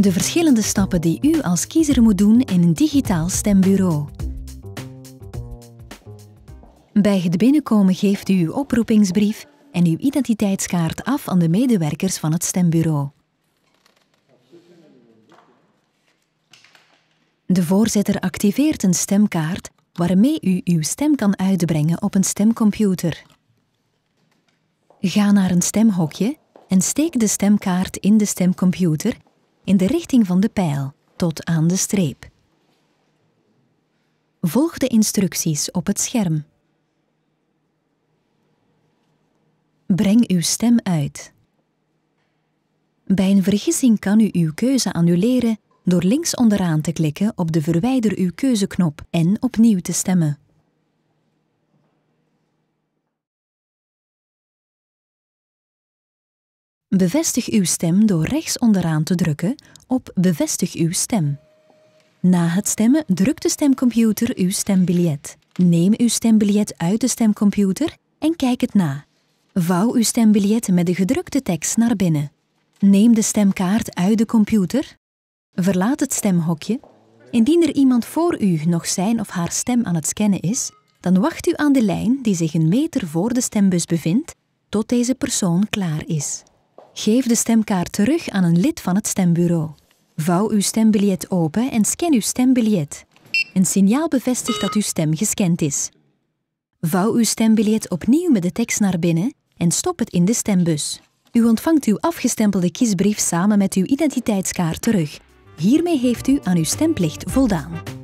De verschillende stappen die u als kiezer moet doen in een digitaal stembureau. Bij het binnenkomen geeft u uw oproepingsbrief en uw identiteitskaart af aan de medewerkers van het stembureau. De voorzitter activeert een stemkaart waarmee u uw stem kan uitbrengen op een stemcomputer. Ga naar een stemhokje en steek de stemkaart in de stemcomputer in de richting van de pijl tot aan de streep. Volg de instructies op het scherm. Breng uw stem uit. Bij een vergissing kan u uw keuze annuleren door links onderaan te klikken op de Verwijder uw keuzeknop en opnieuw te stemmen. Bevestig uw stem door rechts onderaan te drukken op Bevestig uw stem. Na het stemmen drukt de stemcomputer uw stembiljet. Neem uw stembiljet uit de stemcomputer en kijk het na. Vouw uw stembiljet met de gedrukte tekst naar binnen. Neem de stemkaart uit de computer. Verlaat het stemhokje. Indien er iemand voor u nog zijn of haar stem aan het scannen is, dan wacht u aan de lijn die zich een meter voor de stembus bevindt tot deze persoon klaar is. Geef de stemkaart terug aan een lid van het stembureau. Vouw uw stembiljet open en scan uw stembiljet. Een signaal bevestigt dat uw stem gescand is. Vouw uw stembiljet opnieuw met de tekst naar binnen en stop het in de stembus. U ontvangt uw afgestempelde kiesbrief samen met uw identiteitskaart terug. Hiermee heeft u aan uw stemplicht voldaan.